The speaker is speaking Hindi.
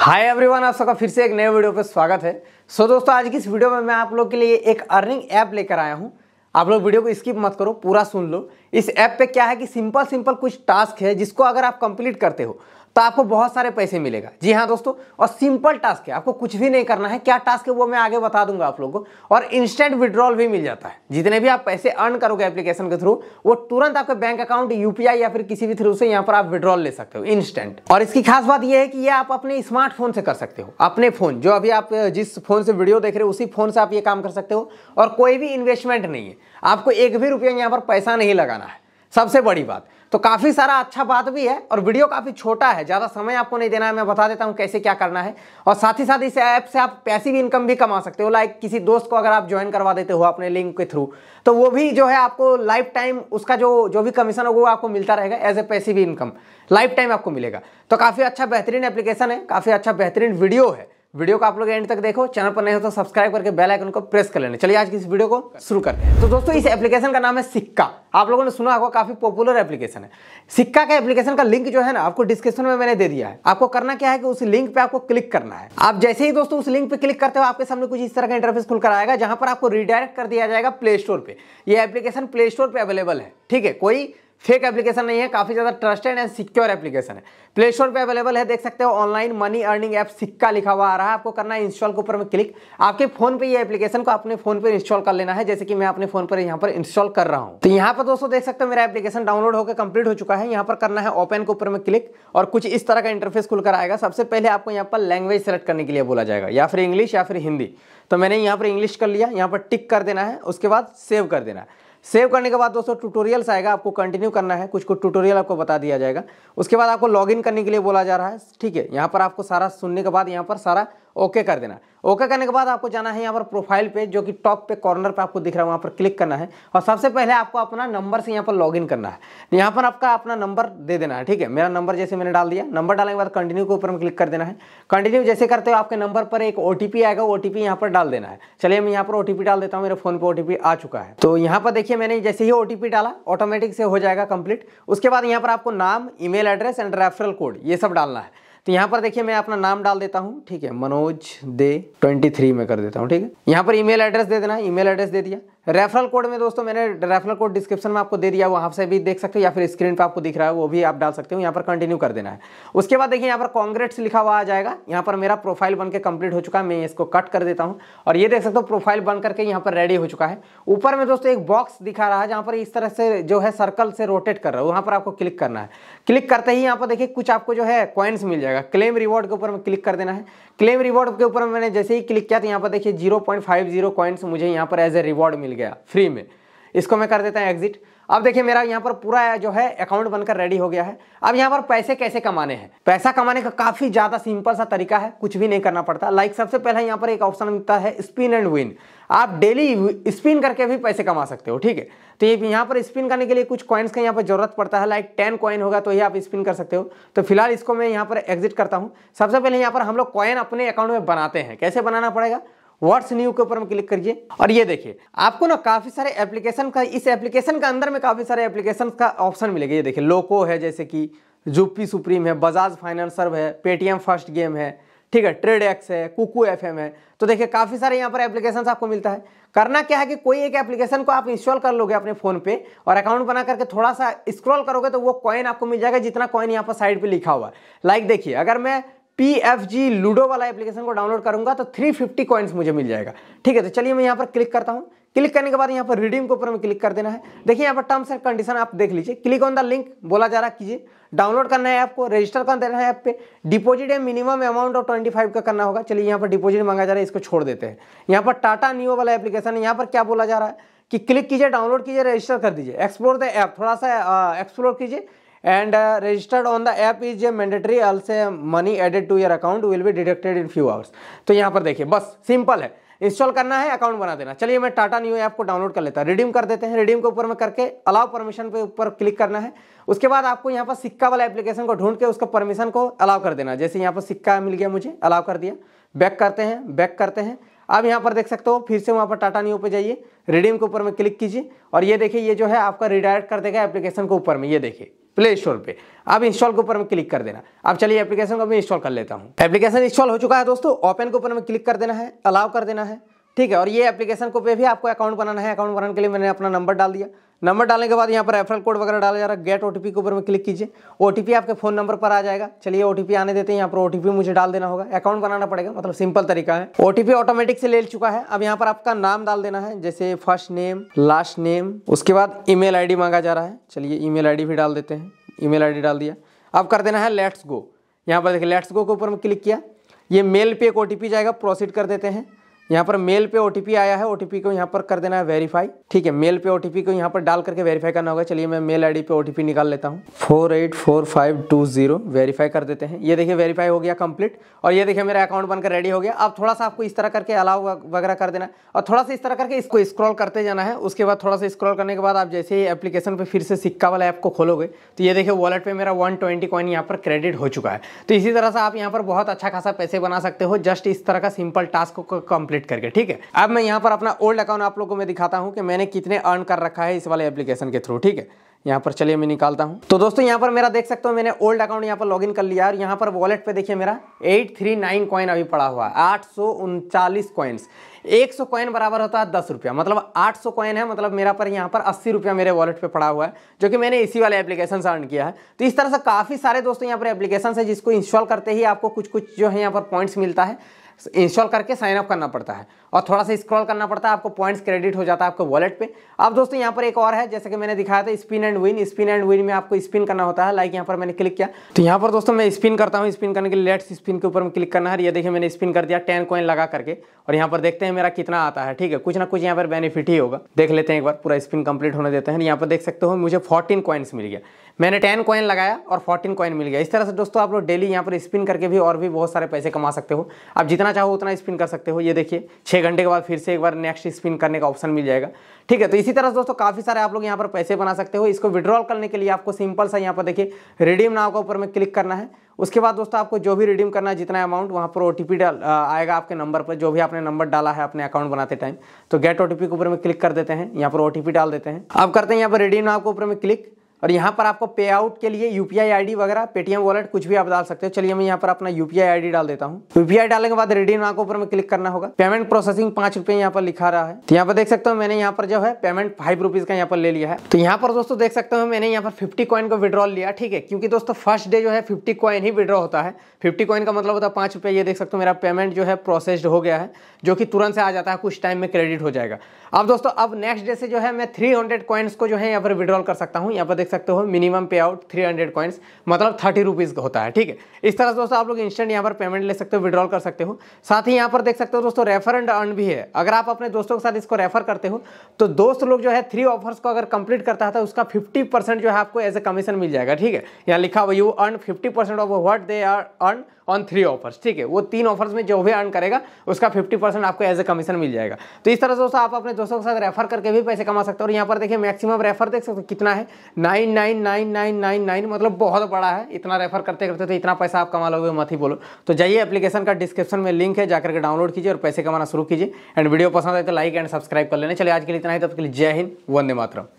हाय एवरीवन आप सबका फिर से एक नए वीडियो पर स्वागत है सो so, दोस्तों आज की इस वीडियो में मैं आप लोग के लिए एक अर्निंग ऐप लेकर आया हूँ आप लोग वीडियो को स्किप मत करो पूरा सुन लो इस ऐप पे क्या है कि सिंपल सिंपल कुछ टास्क है जिसको अगर आप कंप्लीट करते हो तो आपको बहुत सारे पैसे मिलेगा जी हाँ दोस्तों और सिंपल टास्क है आपको कुछ भी नहीं करना है क्या टास्क है वो मैं आगे बता दूंगा आप लोगों को और इंस्टेंट विड्रॉल भी मिल जाता है जितने भी आप पैसे अर्न करोगे एप्लीकेशन के थ्रू वो तुरंत आपके बैंक अकाउंट यूपीआई या फिर किसी भी थ्रू से यहाँ पर आप विड्रॉल ले सकते हो इंस्टेंट और इसकी खास बात यह है कि ये आप अपने स्मार्टफोन से कर सकते हो अपने फोन जो अभी आप जिस फोन से वीडियो देख रहे हो उसी फोन से आप ये काम कर सकते हो और कोई भी इन्वेस्टमेंट नहीं है आपको एक भी रुपया यहाँ पर पैसा नहीं लगाना है सबसे बड़ी बात तो काफ़ी सारा अच्छा बात भी है और वीडियो काफ़ी छोटा है ज़्यादा समय आपको नहीं देना है मैं बता देता हूँ कैसे क्या करना है और साथ ही साथ इस ऐप से आप पैसिव इनकम भी कमा सकते हो लाइक किसी दोस्त को अगर आप ज्वाइन करवा देते हो अपने लिंक के थ्रू तो वो भी जो है आपको लाइफ टाइम उसका जो जो भी कमीशन होगा वो आपको मिलता रहेगा as a passive income lifetime आपको मिलेगा तो काफ़ी अच्छा बेहतरीन एप्लीकेशन है काफ़ी अच्छा बेहतरीन वीडियो है वीडियो को आप लोग एंड तक देखो चैनल पर नहीं हो तो सब्सक्राइब करके बेल आइकन को प्रेस कर लेना चलिए आज की इस वीडियो को शुरू करते हैं तो दोस्तों इस एप्लीकेशन का नाम है सिक्का आप लोगों ने सुना होगा काफ़ी पॉपुलर एप्लीकेशन है सिक्का के एप्लीकेशन का लिंक जो है ना आपको डिस्क्रिप्शन में मैंने दे दिया है आपको करना क्या है कि उस लिंक पे आपको क्लिक करना है आप जैसे ही दोस्तों उस लिंक पे क्लिक करते हो आपके सामने कुछ इस तरह का इंटरफेस खुलकर आएगा जहां पर आपको रिडायरेक्ट कर दिया जाएगा प्ले स्टोर पर यह एप्लीकेशन प्ले स्टोर पर अवेलेबल है ठीक है कोई फेक एप्लीकेशन नहीं है काफ़ी ज़्यादा ट्रस्टेड एंड सिक्योर एप्लीकेशन है प्ले स्टोर पर अवेलेबल है देख सकते हो ऑनलाइन मनी अर्निंग ऐप सिक्का लिखा हुआ आ रहा है आपको करना है इंस्टॉल के ऊपर में क्लिक आपके फोन पे ये एप्लीकेशन को अपने फोन पर इंस्टॉल कर लेना है जैसे कि मैं अपने फोन पर यहाँ पर इंस्टॉल कर रहा हूँ तो यहाँ पर दोस्तों देख सकते हो मेरा एप्लीकेशन डाउनलोड होकर कंप्लीट हो चुका है यहाँ पर करना है ओपन के ऊपर में क्लिक और कुछ इस तरह का इंटरफेस खुलकर आएगा सबसे पहले आपको यहाँ पर लैंग्वेज सेलेक्ट करने के लिए बोला जाएगा या फिर इंग्लिश या फिर हिंदी तो मैंने यहाँ पर इंग्लिश कर लिया यहाँ पर टिक कर देना है उसके बाद सेव कर देना है सेव करने के बाद दोस्तों ट्यूटोरियल्स आएगा आपको कंटिन्यू करना है कुछ कुछ ट्यूटोरियल आपको बता दिया जाएगा उसके बाद आपको लॉगिन करने के लिए बोला जा रहा है ठीक है यहाँ पर आपको सारा सुनने के बाद यहाँ पर सारा ओके कर देना ओके करने के बाद आपको जाना है यहाँ पर प्रोफाइल पेज जो कि टॉप पे कॉर्नर पे आपको दिख रहा है वहाँ पर क्लिक करना है और सबसे पहले आपको अपना नंबर से यहाँ पर लॉगिन करना है यहाँ पर आपका अपना नंबर दे देना है ठीक है मेरा नंबर जैसे मैंने डाल दिया नंबर डालने के बाद कंटिन्यू के ऊपर में क्लिक कर देना है कंटिन्यू जैसे करते हो आपके नंबर पर एक ओ आएगा ओ टी पर डाल देना है चलिए मैं यहाँ पर ओ डाल देता हूँ मेरे फोन पर ओ आ चुका है तो यहाँ पर देखिए मैंने जैसे ही ओ डाला ऑटोमेटिक से हो जाएगा कंप्लीट उसके बाद यहाँ पर आपको नाम e address and referral code ये सब डालना है तो यहाँ पर देखिए मैं अपना नाम डाल देता हूँ ठीक है मनोज दे ट्वेंटी थ्री में कर देता हूँ ठीक है यहाँ पर ईमेल एड्रेस दे देना ईमेल एड्रेस दे दिया रेफरल कोड में दोस्तों मैंने रेफरल कोड डिस्क्रिप्शन में आपको दे दिया वहाँ से भी देख सकते हो या फिर स्क्रीन पे आपको दिख रहा है वो भी आप डाल सकते हो यहाँ पर कंटिन्यू कर देना है उसके बाद देखिए यहाँ पर कॉन्ग्रेट्स लिखा हुआ आ जाएगा यहाँ पर मेरा प्रोफाइल बन के कंप्लीट हो चुका है मैं इसको कट कर देता हूँ और ये देख सकते हो प्रोफाइल बन करके यहाँ पर रेडी हो चुका है ऊपर में दोस्तों एक बॉक्स दिखा रहा है जहाँ पर इस तरह से जो है सर्कल से रोटेट कर रहा है वहाँ पर आपको क्लिक करना है क्लिक करते ही यहाँ पर देखिए कुछ आपको जो है कॉइन्स मिल जाएगा क्लेम रिवॉर्ड के ऊपर में क्लिक कर देना है क्लेम रिवॉर्ड के ऊपर मैंने जैसे ही क्लिक किया तो यहाँ पर देखिए जीरो पॉइंट फाइव मुझे यहाँ पर एज ए रिवॉर्ड मिल गया फ्री में इसको मैं कर देता हूँ एग्जिट अब देखिए मेरा यहाँ पर पूरा जो है अकाउंट बनकर रेडी हो गया है अब यहाँ पर पैसे कैसे कमाने हैं पैसा कमाने का काफ़ी ज़्यादा सिंपल सा तरीका है कुछ भी नहीं करना पड़ता लाइक सबसे पहले यहाँ पर एक ऑप्शन मिलता है स्पिन एंड विन आप डेली स्पिन करके भी पैसे कमा सकते हो ठीक है तो ये यहाँ पर स्पिन करने के लिए कुछ कॉइन्स का यहाँ पर जरूरत पड़ता है लाइक टेन कॉइन होगा तो ये आप स्पिन कर सकते हो तो फिलहाल इसको मैं यहाँ पर एग्जिट करता हूँ सबसे पहले यहाँ पर हम लोग कॉइन अपने अकाउंट में बनाते हैं कैसे बनाना पड़ेगा व्हाट्स न्यू के ऊपर हम क्लिक करिए और ये देखिए आपको ना काफ़ी सारे एप्लीकेशन का इस एप्लीकेशन के अंदर में काफ़ी सारे एप्लीकेशन का ऑप्शन मिलेगा ये देखिए लोको है जैसे कि जूपी सुप्रीम है बजाज फाइनेंस सर्व है पेटीएम फर्स्ट गेम है ठीक है ट्रेड एक्स है कुकू एफ है तो देखिए काफ़ी सारे यहाँ पर एप्लीकेशन आपको मिलता है करना क्या है कि कोई एक एप्लीकेशन को आप इंस्टॉल कर लोगे अपने फ़ोन पे और अकाउंट बना करके थोड़ा सा स्क्रॉल करोगे तो वो कॉइन आपको मिल जाएगा जितना कॉइन यहाँ पर साइड पे लिखा हुआ है लाइक देखिए अगर मैं पी एफ जी लूडो वाला एप्लीकेशन को डाउनलोड करूंगा तो 350 फिफ्टी कॉइन्स मुझे मिल जाएगा ठीक है तो चलिए मैं यहाँ पर क्लिक करता हूँ क्लिक करने के बाद यहाँ पर रिडीम के ऊपर में क्लिक कर देना है देखिए यहाँ पर टर्म्स एंड कंडीशन आप देख लीजिए क्लिक ऑन द लिंक बोला जा रहा कीजिए डाउनलोड करना है आपको रजिस्टर कर देना है ऐप पे डिपॉजिट है minimum amount of twenty five का करना होगा चलिए यहाँ पर डिपोजिट मांगा जा रहा है इसको छोड़ देते हैं यहाँ पर टाटा न्यू वाला एप्लीकेशन है यहाँ पर क्या बोला जा रहा है कि क्लिक कीजिए डाउनलोड कीजिए रजिस्टर कर दीजिए एक्सप्लोर द ऐप थोड़ा सा एक्सप्लोर कीजिए and uh, registered on the app is a mandatory also money added to your account will be deducted in few hours तो यहाँ पर देखिए बस सिंपल है इंस्टॉल करना है अकाउंट बना देना चलिए मैं टाटा न्यू ऐप को डाउनलोड कर लेता हूँ रिडीम कर देते हैं रिडीम के ऊपर में करके अलाउ परमिशन पे ऊपर क्लिक करना है उसके बाद आपको यहाँ पर सिक्का वाला एप्लीकेशन को ढूंढ के उसका परमिशन को अलाउ कर देना जैसे यहाँ पर सिक्का मिल गया मुझे अलाउ कर दिया बैक करते हैं बैक करते हैं आप यहाँ पर देख सकते हो फिर से वहाँ पर टाटा न्यू पे जाइए रिडीम के ऊपर में क्लिक कीजिए और ये देखिए ये जो है आपका रिडायरेक्ट कर देगा एप्लीकेशन के ऊपर में ये देखिए प्ले स्टोर पे आप इंस्टॉल के ऊपर में क्लिक कर देना अब चलिए एप्लीकेशन को मैं इंस्टॉल कर लेता हूँ एप्लीकेशन इंस्टॉल हो चुका है दोस्तों ओपन के ऊपर में क्लिक कर देना है अलाउ कर देना है ठीक है और ये एप्लीकेशन को पे भी आपको अकाउंट बनाना है अकाउंट बनाने के लिए मैंने अपना नंबर डाल दिया नंबर डालने के बाद यहाँ पर रेफरल कोड वगैरह डाला जा रहा है गेट ओ के ऊपर में क्लिक कीजिए ओ आपके फोन नंबर पर आ जाएगा चलिए ओ आने देते हैं यहाँ पर ओ मुझे डाल देना होगा अकाउंट बनाना पड़ेगा मतलब सिंपल तरीका है ओ ऑटोमेटिक से ले चुका है अब यहाँ पर आपका नाम डाल देना है जैसे फर्स्ट नेम लास्ट नेम उसके बाद ई मेल मांगा जा रहा है चलिए ई मेल भी डाल देते हैं ई मेल डाल दिया अब कर देना है लेट्स गो यहाँ पर देखिए लेट्स गो के ऊपर में क्लिक किया ये मेल पे एक ओ जाएगा प्रोसीड कर देते हैं यहाँ पर मेल पे ओ आया है ओ को यहाँ पर कर देना है वेरीफाई ठीक है मेल पे ओटीपी को यहाँ पर डाल करके वेरीफाई करना होगा चलिए मैं मेल आई पे ओ निकाल लेता हूँ four eight four five two zero verify कर देते हैं ये देखिए वेरीफाई हो गया कंप्लीट और ये देखिए मेरा अकाउंट बनकर रेडी हो गया अब थोड़ा सा आपको इस तरह करके अलाव वगैरह कर देना और थोड़ा सा इस तरह करके इसको स्क्रॉल करते जाना है उसके बाद थोड़ा सा स्क्रॉल करने के बाद आप जैसे ही एप्लीकेशन पर फिर से सिक्का वाला ऐप को खोलोगे तो ये देखिए वॉलेट पर मेरा वन ट्वेंटी कॉइन यहाँ पर क्रेडिट हो चुका है तो इसी तरह से आप यहाँ पर बहुत अच्छा खासा पैसे बना सकते हो जस्ट इस तरह का सिंपल टास्क को कंप्लीट अपडेट करके ठीक है अब मैं यहाँ पर अपना ओल्ड अकाउंट आप लोगों को मैं दिखाता हूँ कि मैंने कितने अर्न कर रखा है इस वाले एप्लीकेशन के थ्रू ठीक है यहाँ पर चलिए मैं निकालता हूँ तो दोस्तों यहाँ पर मेरा देख सकते हो मैंने ओल्ड अकाउंट यहाँ पर लॉगिन कर लिया और यहाँ पर वॉलेट पे देखिए मेरा 839 कॉइन अभी पड़ा हुआ है आठ सौ उनचालीस कॉइन्स एक सौ कॉइन बराबर होता है दस रुपया मतलब 800 सौ कॉइन है मतलब मेरा पर यहाँ पर अस्सी रुपया मेरे वॉलेट पे पड़ा हुआ है जो कि मैंने इसी वाले एप्लीकेशन से अर्न किया है तो इस तरह से काफ़ी सारे दोस्तों यहाँ पर एप्लीकेशन है जिसको इंस्टॉल करते ही आपको कुछ कुछ जो है यहाँ पर पॉइंट्स मिलता है इंस्टॉल करके साइन अप करना पड़ता है और थोड़ा सा स्क्रॉल करना पड़ता है आपको पॉइंट्स क्रेडिट हो जाता है आपके वॉलेट पे अब दोस्तों यहाँ पर एक और है जैसे कि मैंने दिखाया था spin and win spin and win में आपको स्पिन करना होता है लाइक यहाँ पर मैंने क्लिक किया तो यहाँ पर दोस्तों मैं स्पिन करता हूँ स्पिन करने के लिए लेट्स स्पिन के ऊपर में क्लिक करना है ये देखिए मैंने स्पिन कर दिया टेन कॉइन लगा करके और यहाँ पर देखते हैं मेरा कितना आता है ठीक है कुछ ना कुछ यहाँ पर बेनिफिट ही होगा देख लेते हैं एक बार पूरा स्पिन कंप्लीट होने देते हैं यहाँ पर देख सकते हो मुझे फोर्टीन कॉइन्स मिल गया मैंने टेन कॉइन लगाया और फोर्टीन कॉइन मिल गया इस तरह से दोस्तों आप लोग डेली यहाँ पर स्पिन करके भी और भी बहुत सारे पैसे कमा सकते हो आप जितना जितना चाहो उतना स्पिन कर सकते हो ये देखिए छः घंटे के बाद फिर से एक बार नेक्स्ट स्पिन करने का ऑप्शन मिल जाएगा ठीक है तो इसी तरह से दोस्तों काफ़ी सारे आप लोग यहाँ पर पैसे बना सकते हो इसको विड्रॉल करने के लिए आपको सिंपल सा यहाँ पर देखिए रिडीम नाव का ऊपर में क्लिक करना है उसके बाद दोस्तों आपको जो भी रिडीम करना है जितना अमाउंट वहाँ पर ओ टी आएगा आपके नंबर पर जो भी आपने नंबर डाला है अपने अकाउंट बनाते टाइम तो गेट ओ के ऊपर में क्लिक कर देते हैं यहाँ पर ओ डाल देते हैं आप करते हैं यहाँ पर रिडीम नाव के ऊपर में क्लिक और यहाँ पर आपको पे आउट के लिए यू पी आई वगैरह पेटीएम वॉलेट कुछ भी आप डाल सकते हो चलिए मैं यहाँ पर अपना यू पी आई डाल देता हूँ यूपीआई डालने के बाद रेडीम नाक ऊपर में क्लिक करना होगा पेमेंट प्रोसेसिंग पांच रुपये यहाँ पर लिखा रहा है तो यहाँ पर देख सकते हो मैंने यहाँ पर जो है पेमेंट फाइव रुपीज का यहाँ पर ले लिया है तो यहाँ पर दोस्तों देख सकते हो मैंने यहाँ पर फिफ्टी कॉइन का विड्रॉल लिया ठीक है क्योंकि दोस्तों फर्स्ट डे जो है फिफ्टी कॉइन ही विड्रॉ होता है फिफ्टी कॉइन का मतलब होता है पाँच ये देख सकते हो मेरा पेमेंट जो है प्रोसेस्ड हो गया है जो कि तुरंत से आ जाता है कुछ टाइम में क्रेडिट हो जाएगा अब दोस्तों अब नेक्स्ट डे से जो है मैं थ्री हंड्रेड को जो है यहाँ पर विड्रॉल कर सकता हूँ यहाँ पर देख देख सकते हो minimum payout three hundred coins मतलब थर्टी रुपीज़ का होता है ठीक है इस तरह से दोस्तों आप लोग इंस्टेंट यहाँ पर पेमेंट ले सकते हो विड्रॉल कर सकते हो साथ ही यहाँ पर देख सकते हो दोस्तों रेफर एंड अर्न भी है अगर आप अपने दोस्तों के साथ इसको रेफर करते हो तो दोस्त लोग जो है थ्री ऑफर्स को अगर कंप्लीट करता है तो उसका फिफ्टी जो है आपको एज ए कमीशन मिल जाएगा ठीक है यहाँ लिखा हुआ you earn fifty of what they are earn on three offers ठीक है वो तीन ऑफर्स में जो भी अर्न करेगा उसका फिफ्टी परसेंट आपको एज ए कमीशन मिल जाएगा तो इस तरह से दोस्तों आप अपने दोस्तों के साथ रेफर करके भी पैसे कमा सकते हो और यहाँ पर देखिए मैक्सिमम रेफर देख सकते हो कितना है nine nine nine nine nine nine मतलब बहुत बड़ा है इतना रेफर करते करते तो इतना पैसा आप कमा लोगे मत ही बोलो तो जाइए एप्लीकेशन का डिस्क्रिप्शन में लिंक है जाकर के डाउनलोड कीजिए और पैसे कमाना शुरू कीजिए एंड वीडियो पसंद आए तो लाइक एंड सब्सक्राइब कर लेने चले आज के लिए इतना ही तब के लिए जय हिंद वंदे मातरम